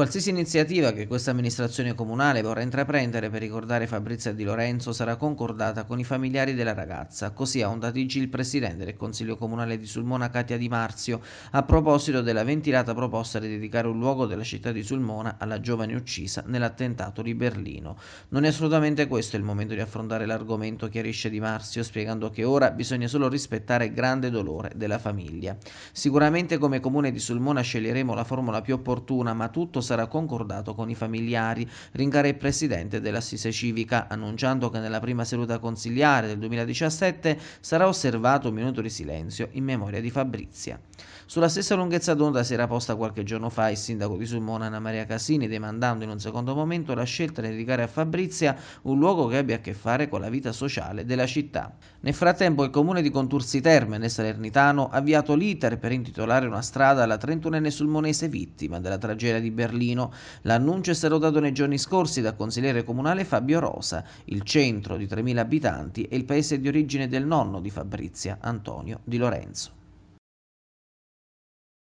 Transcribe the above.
Qualsiasi iniziativa che questa amministrazione comunale vorrà intraprendere per ricordare Fabrizia Di Lorenzo sarà concordata con i familiari della ragazza, così ha ondato il presidente del Consiglio Comunale di Sulmona Katia Di Marzio a proposito della ventilata proposta di dedicare un luogo della città di Sulmona alla giovane uccisa nell'attentato di Berlino. Non è assolutamente questo il momento di affrontare l'argomento, chiarisce Di Marzio, spiegando che ora bisogna solo rispettare il grande dolore della famiglia. Sicuramente come Comune di Sulmona sceglieremo la formula più opportuna, ma tutto sarà concordato con i familiari, ringara il presidente dell'assise civica, annunciando che nella prima seduta consiliare del 2017 sarà osservato un minuto di silenzio in memoria di Fabrizia. Sulla stessa lunghezza d'onda si era posta qualche giorno fa il sindaco di Sulmona Anna Maria Casini, demandando in un secondo momento la scelta di dedicare a Fabrizia un luogo che abbia a che fare con la vita sociale della città. Nel frattempo il comune di Contursi Terme, nel Salernitano, ha avviato l'iter per intitolare una strada alla 31enne sulmonese vittima della tragedia di Berlino Berlino. L'annuncio è stato dato nei giorni scorsi dal consigliere comunale Fabio Rosa. Il centro di 3.000 abitanti è il paese di origine del nonno di Fabrizia, Antonio Di Lorenzo.